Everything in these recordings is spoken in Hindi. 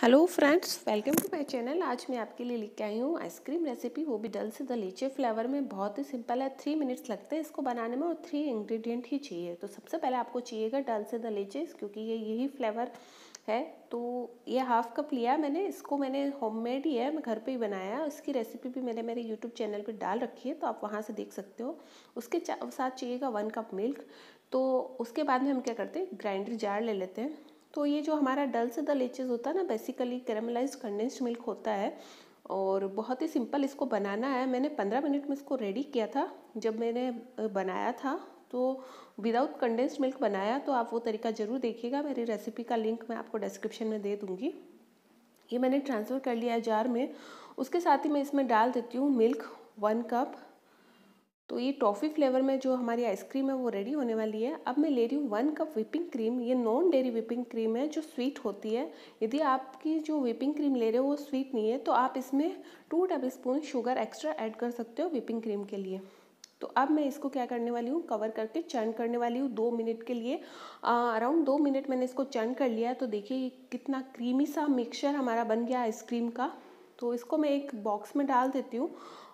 hello friends welcome to my channel आज मैं आपके लिए के आई हूँ आइसक्रीम रेसिपी वो भी डल से दलीचे लीचे फ्लेवर में बहुत ही सिंपल है थ्री मिनट्स लगते हैं इसको बनाने में और थ्री इंग्रेडिएंट ही चाहिए तो सबसे पहले आपको चाहिएगा डल से दलीचे क्योंकि ये यही फ्लेवर है तो ये हाफ कप लिया मैंने इसको मैंने मेड ही है मैं घर पर ही बनाया इसकी रेसिपी भी मैंने मेरे यूट्यूब चैनल पर डाल रखी है तो आप वहाँ से देख सकते हो उसके साथ चाहिएगा वन कप मिल्क तो उसके बाद में हम क्या करते हैं ग्राइंडर जार ले लेते हैं तो ये जो हमारा डल से द लेचेज होता है ना बेसिकली कैरमलाइज कंडेंस्ड मिल्क होता है और बहुत ही सिंपल इसको बनाना है मैंने पंद्रह मिनट में इसको रेडी किया था जब मैंने बनाया था तो विदाउट कंडेंस्ड मिल्क बनाया तो आप वो तरीका ज़रूर देखिएगा मेरी रेसिपी का लिंक मैं आपको डिस्क्रिप्शन में दे दूँगी ये मैंने ट्रांसफ़र कर लिया है जार में उसके साथ ही मैं इसमें डाल देती हूँ मिल्क वन कप तो ये टॉफ़ी फ्लेवर में जो हमारी आइसक्रीम है वो रेडी होने वाली है अब मैं ले रही हूँ वन कप विपिंग क्रीम ये नॉन डेरी विपिंग क्रीम है जो स्वीट होती है यदि आपकी जो विपिंग क्रीम ले रहे हो वो स्वीट नहीं है तो आप इसमें two tablespoon sugar extra add कर सकते हो विपिंग क्रीम के लिए तो अब मैं इसको क्या करने वाली हूँ कवर करके चर्न करने वाली हूँ दो मिनट के लिए अराउंड दो मिनट मैंने इसको चर्न कर लिया है तो देखिए कितना क्रीमी सा मिक्सचर हमारा बन गया आइसक्रीम का तो इसको मैं एक बॉक्स में डाल देती हूँ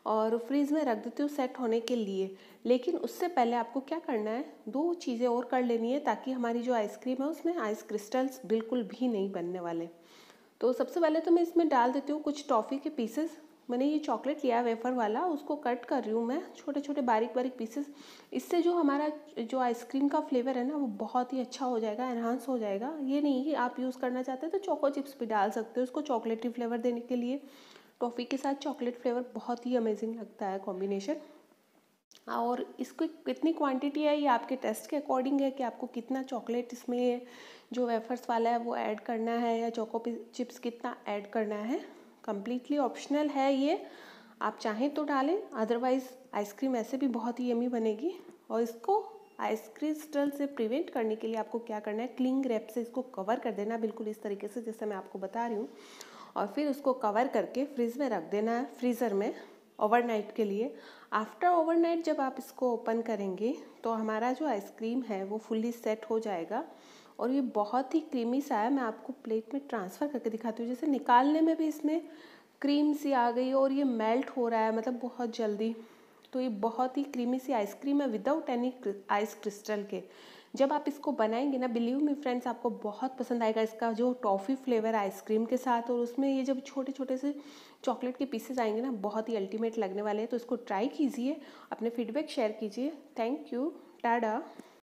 और फ्रीज़ में रख देती हूँ सेट होने के लिए लेकिन उससे पहले आपको क्या करना है दो चीज़ें और कर लेनी है ताकि हमारी जो आइसक्रीम है उसमें आइस क्रिस्टल्स बिल्कुल भी नहीं बनने वाले तो सबसे पहले तो मैं इसमें डाल देती हूँ कुछ टॉफ़ी के पीसेस मैंने ये चॉकलेट लिया वेफर वाला उसको कट कर रही हूँ मैं छोटे छोटे बारीक बारीक पीसेस इससे जो हमारा जो आइसक्रीम का फ्लेवर है ना वो बहुत ही अच्छा हो जाएगा एनहांस हो जाएगा ये नहीं कि आप यूज़ करना चाहते हैं तो चोको चिप्स भी डाल सकते हो उसको चॉकलेटी फ्लेवर देने के लिए टॉफ़ी के साथ चॉकलेट फ्लेवर बहुत ही अमेजिंग लगता है कॉम्बिनेशन हाँ, और इसकी कितनी क्वांटिटी है ये आपके टेस्ट के अकॉर्डिंग है कि आपको कितना चॉकलेट इसमें जो वेफर्स वाला है वो ऐड करना है या चोको चिप्स कितना ऐड करना है कम्प्लीटली ऑप्शनल है ये आप चाहें तो डालें अदरवाइज़ आइसक्रीम ऐसे भी बहुत ही यमी बनेगी और इसको आइस स्टल से प्रिवेंट करने के लिए आपको क्या करना है क्लिंग रैप से इसको कवर कर देना बिल्कुल इस तरीके से जैसे मैं आपको बता रही हूँ और फिर उसको कवर करके फ्रिज में रख देना है फ्रीज़र में ओवरनाइट के लिए आफ्टर ओवरनाइट जब आप इसको ओपन करेंगे तो हमारा जो आइसक्रीम है वो फुल्ली सेट हो जाएगा और ये बहुत ही क्रीमी सा है मैं आपको प्लेट में ट्रांसफ़र करके दिखाती हूँ जैसे निकालने में भी इसमें क्रीम सी आ गई और ये मेल्ट हो रहा है मतलब बहुत जल्दी तो ये बहुत ही क्रीमी सी आइसक्रीम है विदाउट एनी आइस क्रिस्टल के जब आप इसको बनाएंगे ना बिलीव मी फ्रेंड्स आपको बहुत पसंद आएगा इसका जो टॉफ़ी फ्लेवर आइसक्रीम के साथ और उसमें ये जब छोटे छोटे से चॉकलेट के पीसेज आएंगे ना बहुत ही अल्टीमेट लगने वाले हैं तो इसको ट्राई कीजिए अपने फीडबैक शेयर कीजिए थैंक यू टाडा